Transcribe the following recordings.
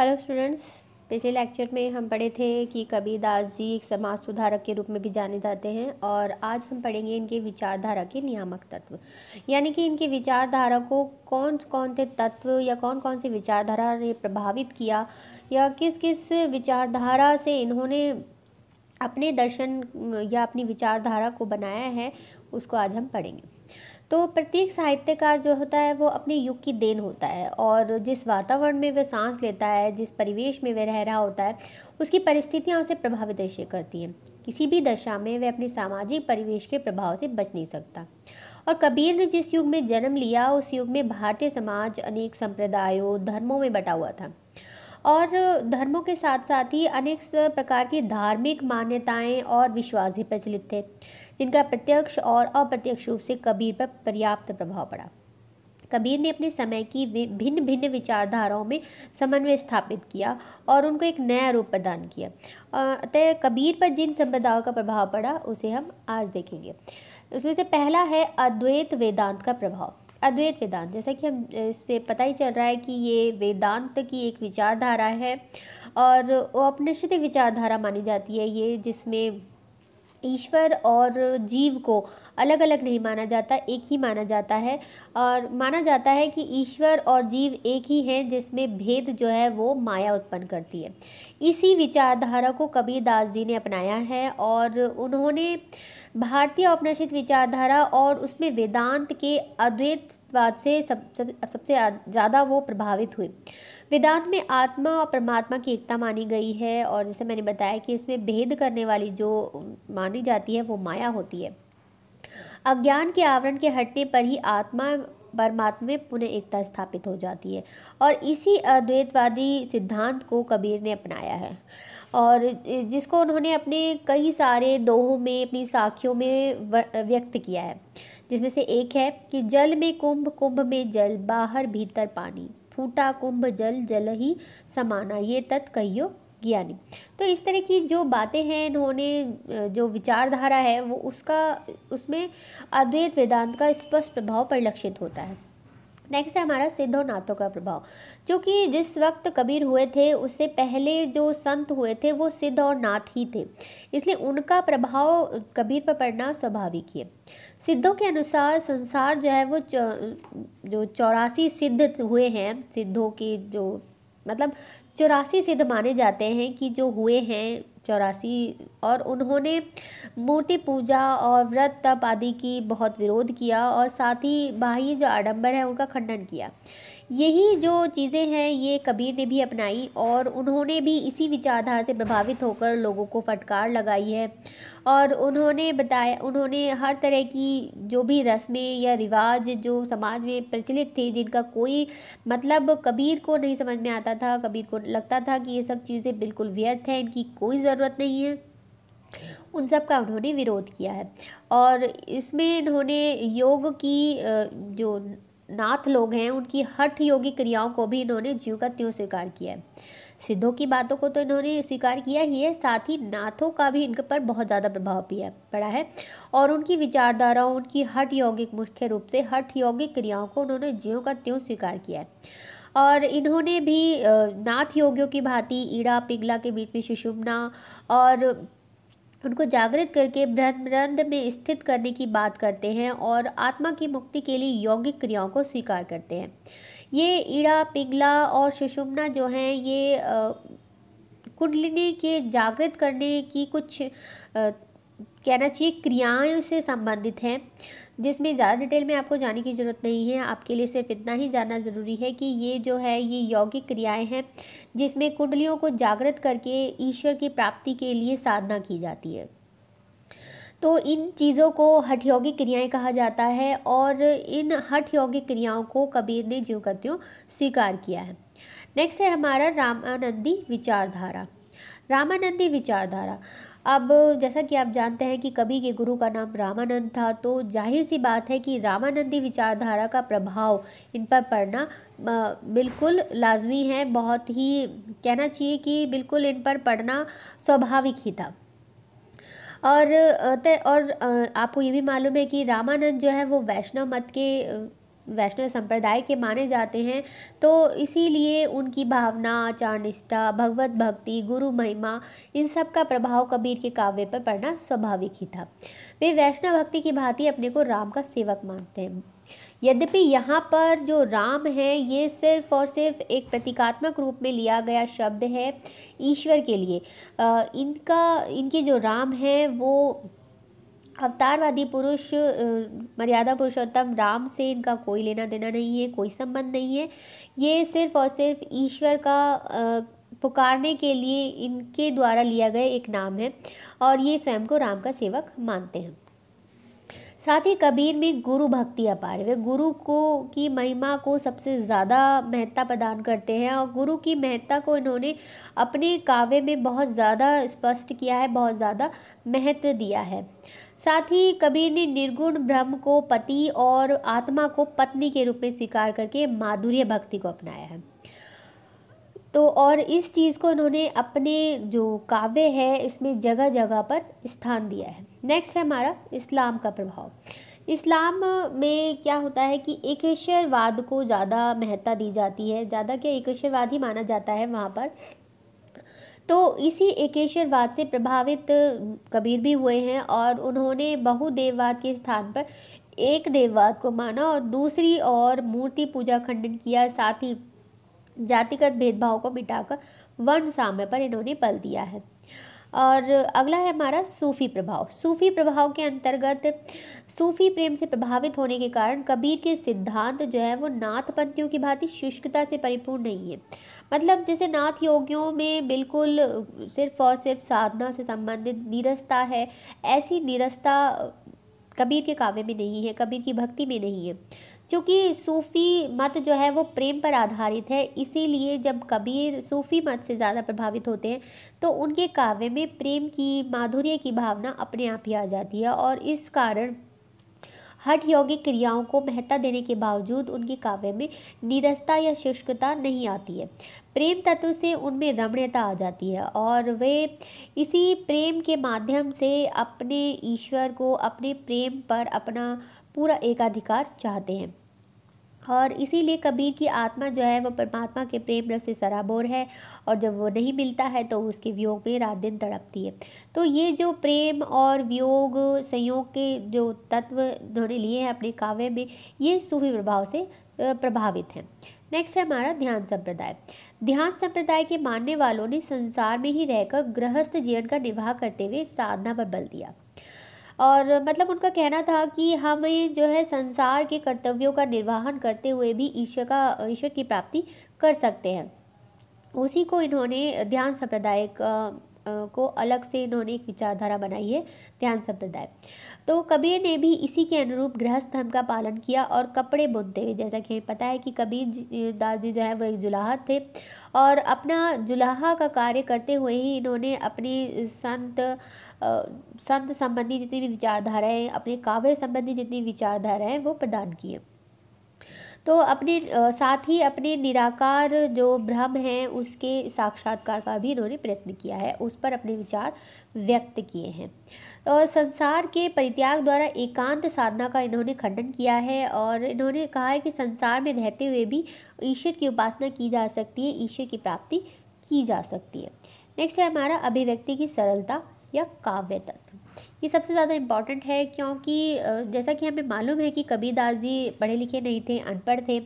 hello students पिछले lecture में हम पढ़े थे कि कबीरदास दास जी एक समाज सुधारक के रूप में भी जाने जाते हैं और आज हम पढ़ेंगे इनके विचारधारा के नियामक तत्व यानी कि इनके विचारधारा को कौन कौन से तत्व या कौन कौन सी विचारधारा ने प्रभावित किया या किस किस विचारधारा से इन्होंने अपने दर्शन या अपनी विचारधारा को बनाया है उसको आज हम पढ़ेंगे तो प्रत्येक साहित्यकार जो होता है वो अपने युग की देन होता है और जिस वातावरण में वह सांस लेता है जिस परिवेश में वह रह रहा होता है उसकी परिस्थितियाँ उसे प्रभावित दर्शे करती हैं किसी भी दशा में वह अपने सामाजिक परिवेश के प्रभाव से बच नहीं सकता और कबीर ने जिस युग में जन्म लिया उस युग में भारतीय समाज अनेक संप्रदायों धर्मों में बटा हुआ था और धर्मों के साथ साथ ही अनेक प्रकार की धार्मिक मान्यताएं और विश्वास भी प्रचलित थे जिनका प्रत्यक्ष और अप्रत्यक्ष रूप से कबीर पर पर्याप्त प्रभाव पड़ा कबीर ने अपने समय की भिन्न भिन्न विचारधाराओं में समन्वय स्थापित किया और उनको एक नया रूप प्रदान किया अतः कबीर पर जिन संप्रदायों का प्रभाव पड़ा उसे हम आज देखेंगे उसमें से पहला है अद्वैत वेदांत का प्रभाव अद्वैत वेदांत जैसा कि हम इससे पता ही चल रहा है कि ये वेदांत की एक विचारधारा है और औपनिषद विचारधारा मानी जाती है ये जिसमें ईश्वर और जीव को अलग अलग नहीं माना जाता एक ही माना जाता है और माना जाता है कि ईश्वर और जीव एक ही हैं जिसमें भेद जो है वो माया उत्पन्न करती है इसी विचारधारा को कबीरदास जी ने अपनाया है और उन्होंने भारतीय उपनिषद विचारधारा और उसमें वेदांत के अद्वैतवाद से सब, सब सबसे ज़्यादा वो प्रभावित हुए वेदांत में आत्मा और परमात्मा की एकता मानी गई है और जैसे मैंने बताया कि इसमें भेद करने वाली जो मानी जाती है वो माया होती है अज्ञान के आवरण के हटने पर ही आत्मा परमात्मा में पुनः एकता स्थापित हो जाती है और इसी अद्वैतवादी सिद्धांत को कबीर ने अपनाया है और जिसको उन्होंने अपने कई सारे दोहों में अपनी साखियों में व्यक्त किया है जिसमें से एक है कि जल में कुंभ कुंभ में जल बाहर भीतर पानी फूटा कुंभ जल जल ही समाना ये तत् कहियो ज्ञानी तो इस तरह की जो बातें हैं इन्होंने जो विचारधारा है वो उसका उसमें अद्वैत वेदांत का स्पष्ट प्रभाव परिलक्षित होता है नेक्स्ट है हमारा सिद्धोनाथों का प्रभाव जो कि जिस वक्त कबीर हुए थे उससे पहले जो संत हुए थे वो सिद्ध और नाथ ही थे इसलिए उनका प्रभाव कबीर पर पड़ना स्वाभाविक है सिद्धों के अनुसार संसार जो है वो जो चौरासी सिद्ध हुए हैं सिद्धों के जो मतलब चौरासी सिद्ध माने जाते हैं कि जो हुए हैं चौरासी और उन्होंने मूर्ति पूजा और व्रत तप आदि की बहुत विरोध किया और साथ ही बाह्य जो आडंबर है उनका खंडन किया यही जो चीज़ें हैं ये कबीर ने भी अपनाई और उन्होंने भी इसी विचारधारा से प्रभावित होकर लोगों को फटकार लगाई है और उन्होंने बताया उन्होंने हर तरह की जो भी रस्में या रिवाज जो समाज में प्रचलित थे जिनका कोई मतलब कबीर को नहीं समझ में आता था कबीर को लगता था कि ये सब चीज़ें बिल्कुल व्यर्थ हैं इनकी कोई ज़रूरत नहीं है उन सब का उन्होंने विरोध किया है और इसमें इन्होंने योग की जो नाथ लोग हैं उनकी हठ योगी क्रियाओं को भी इन्होंने जीव का त्यों स्वीकार किया है सिद्धों की बातों को तो इन्होंने स्वीकार किया ही है साथ ही नाथों का भी इनके पर बहुत ज़्यादा प्रभाव भी है पड़ा है और उनकी विचारधाराओं उनकी हठ यौगिक मुख्य रूप से हठ यौगिक क्रियाओं को उन्होंने ज्यों का त्यों स्वीकार किया है और इन्होंने भी नाथ योगियों की भांति ईड़ा पिघला के बीच में सुषुमना और उनको जागृत करके ब्रह्मरंद में स्थित करने की बात करते हैं और आत्मा की मुक्ति के लिए यौगिक क्रियाओं को स्वीकार करते हैं ये ईड़ा पिघला और सुषुम्ना जो हैं ये कुंडलिनी के जागृत करने की कुछ आ, कहना चाहिए क्रियाएं से संबंधित हैं जिसमें ज़्यादा डिटेल में आपको जाने की ज़रूरत नहीं है आपके लिए सिर्फ इतना ही जानना ज़रूरी है कि ये जो है ये यौगिक क्रियाएं हैं जिसमें कुंडलियों को जागृत करके ईश्वर की प्राप्ति के लिए साधना की जाती है तो इन चीज़ों को हठ यौगिक क्रियाएँ कहा जाता है और इन हठ यौगिक क्रियाओं को कबीर ने ज्यों कत्यों स्वीकार किया है नेक्स्ट है हमारा रामानंदी विचारधारा रामानंदी विचारधारा अब जैसा कि आप जानते हैं कि कभी के गुरु का नाम रामानंद था तो जाहिर सी बात है कि रामानंदी विचारधारा का प्रभाव इन पर पड़ना बिल्कुल लाजमी है बहुत ही कहना चाहिए कि बिल्कुल इन पर पड़ना स्वाभाविक ही था और और आपको ये भी मालूम है कि रामानंद जो है वो वैष्णव मत के वैष्णव संप्रदाय के माने जाते हैं तो इसीलिए उनकी भावना आचार निष्ठा भगवत भक्ति गुरु महिमा इन सब का प्रभाव कबीर के काव्य पर पड़ना स्वाभाविक ही था वे वैष्णव भक्ति की भांति अपने को राम का सेवक मानते हैं यद्यपि यहाँ पर जो राम है ये सिर्फ और सिर्फ एक प्रतीकात्मक रूप में लिया गया शब्द है ईश्वर के लिए आ, इनका इनके जो राम है वो अवतारवादी पुरुष मर्यादा पुरुषोत्तम राम से इनका कोई लेना देना नहीं है कोई संबंध नहीं है ये सिर्फ और सिर्फ ईश्वर का पुकारने के लिए इनके द्वारा लिया गया एक नाम है और ये स्वयं को राम का सेवक मानते हैं साथ ही कबीर में गुरु भक्ति अपार वे गुरु को की महिमा को सबसे ज़्यादा महत्ता प्रदान करते हैं और गुरु की महत्ता को इन्होंने अपने काव्य में बहुत ज़्यादा स्पष्ट किया है बहुत ज़्यादा महत्व दिया है साथ ही कबीर ने निर्गुण ब्रह्म को पति और आत्मा को पत्नी के रूप में स्वीकार करके माधुर्य भक्ति को अपनाया है तो और इस चीज़ को उन्होंने अपने जो काव्य है इसमें जगह जगह पर स्थान दिया है नेक्स्ट है हमारा इस्लाम का प्रभाव इस्लाम में क्या होता है कि एकेश्वरवाद को ज़्यादा महत्ता दी जाती है ज़्यादा क्या एकेश्वरवाद ही माना जाता है वहाँ पर तो इसी एकेश्वरवाद से प्रभावित कबीर भी हुए हैं और उन्होंने बहुदेववाद के स्थान पर एक देववाद को माना और दूसरी और मूर्ति पूजा खंडन किया साथ ही जातिगत भेदभाव को मिटाकर वर्ण साम्य पर इन्होंने बल दिया है और अगला है हमारा सूफ़ी प्रभाव सूफ़ी प्रभाव के अंतर्गत सूफ़ी प्रेम से प्रभावित होने के कारण कबीर के सिद्धांत जो है वो नाथ पंथियों की भांति शुष्कता से परिपूर्ण नहीं है मतलब जैसे नाथ योगियों में बिल्कुल सिर्फ और सिर्फ साधना से संबंधित निरसता है ऐसी निरस्ता कबीर के काव्य में नहीं है कबीर की भक्ति में नहीं है चूँकि सूफ़ी मत जो है वो प्रेम पर आधारित है इसीलिए जब कबीर सूफ़ी मत से ज़्यादा प्रभावित होते हैं तो उनके काव्य में प्रेम की माधुर्य की भावना अपने आप ही आ जाती है और इस कारण हठ यौगिक क्रियाओं को महत्ता देने के बावजूद उनके काव्य में निरस्ता या शुष्कता नहीं आती है प्रेम तत्व से उनमें रमणीयता आ जाती है और वे इसी प्रेम के माध्यम से अपने ईश्वर को अपने प्रेम पर अपना पूरा एकाधिकार चाहते हैं और इसीलिए कबीर की आत्मा जो है वो परमात्मा के प्रेम रस से सराबोर है और जब वो नहीं मिलता है तो उसके वियोग में रात दिन तड़पती है तो ये जो प्रेम और वियोग संयोग के जो तत्व उन्होंने लिए हैं अपने काव्य में ये सूफी प्रभाव से प्रभावित हैं नेक्स्ट है हमारा ध्यान संप्रदाय ध्यान संप्रदाय के मानने वालों ने संसार में ही रहकर गृहस्थ जीवन का निर्वाह करते हुए साधना पर बल दिया और मतलब उनका कहना था कि हमें जो है संसार के कर्तव्यों का निर्वाहन करते हुए भी ईश्वर का ईश्वर की प्राप्ति कर सकते हैं उसी को इन्होंने ध्यान संप्रदायिक को अलग से इन्होंने एक विचारधारा बनाई है ध्यान संप्रदाय तो कबीर ने भी इसी के अनुरूप गृहस्थ धर्म का पालन किया और कपड़े बुनते हुए जैसा कि हमें पता है कि कबीर दास जी जो है वो एक जुलाहा थे और अपना जुलाहा का कार्य करते हुए ही इन्होंने अपनी संत संत संबंधी जितनी भी विचारधाराएं अपने काव्य संबंधी जितनी विचारधाराएं वो प्रदान किए हैं तो अपने साथ ही अपने निराकार जो भ्रम है उसके साक्षात्कार का भी इन्होंने प्रयत्न किया है उस पर अपने विचार व्यक्त किए हैं और संसार के परित्याग द्वारा एकांत साधना का इन्होंने खंडन किया है और इन्होंने कहा है कि संसार में रहते हुए भी ईश्वर की उपासना की जा सकती है ईश्वर की प्राप्ति की जा सकती है नेक्स्ट है हमारा अभिव्यक्ति की सरलता या काव्य तत्व ये सबसे ज़्यादा इम्पॉर्टेंट है क्योंकि जैसा कि हमें मालूम है कि कबीरदास जी पढ़े लिखे नहीं थे अनपढ़ थे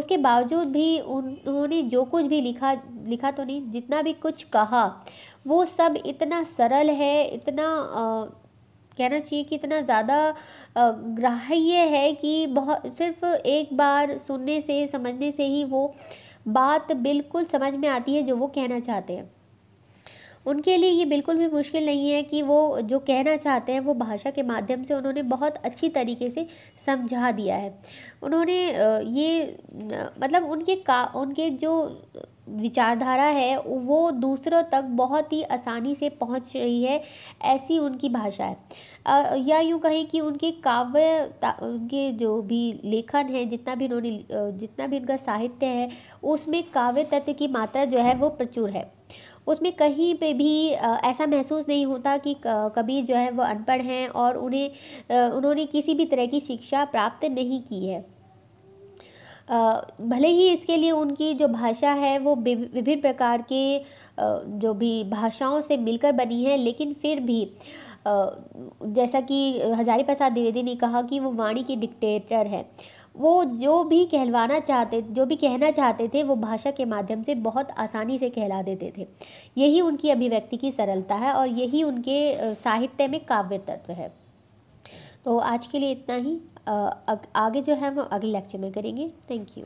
उसके बावजूद भी उन्होंने जो कुछ भी लिखा लिखा तो नहीं जितना भी कुछ कहा वो सब इतना सरल है इतना आ, कहना चाहिए कि इतना ज़्यादा ग्राह्य है कि बहुत सिर्फ एक बार सुनने से समझने से ही वो बात बिल्कुल समझ में आती है जो वो कहना चाहते हैं उनके लिए ये बिल्कुल भी मुश्किल नहीं है कि वो जो कहना चाहते हैं वो भाषा के माध्यम से उन्होंने बहुत अच्छी तरीके से समझा दिया है उन्होंने ये मतलब उनके का उनके जो विचारधारा है वो दूसरों तक बहुत ही आसानी से पहुंच रही है ऐसी उनकी भाषा है या यूँ कहें कि उनके काव्य उनके जो भी लेखन है जितना भी उन्होंने जितना भी उनका साहित्य है उसमें काव्य तत्व की मात्रा जो है वो प्रचुर है उसमें कहीं पे भी ऐसा महसूस नहीं होता कि कभी जो है वो अनपढ़ हैं और उन्हें उन्होंने किसी भी तरह की शिक्षा प्राप्त नहीं की है भले ही इसके लिए उनकी जो भाषा है वो विभिन्न प्रकार के जो भी भाषाओं से मिलकर बनी है लेकिन फिर भी जैसा कि हजारी प्रसाद द्विवेदी ने कहा कि वो वाणी के डिक्टेटर हैं वो जो भी कहलवाना चाहते जो भी कहना चाहते थे वो भाषा के माध्यम से बहुत आसानी से कहला देते थे यही उनकी अभिव्यक्ति की सरलता है और यही उनके साहित्य में काव्य तत्व है तो आज के लिए इतना ही आगे जो है वो अगले लेक्चर में करेंगे थैंक यू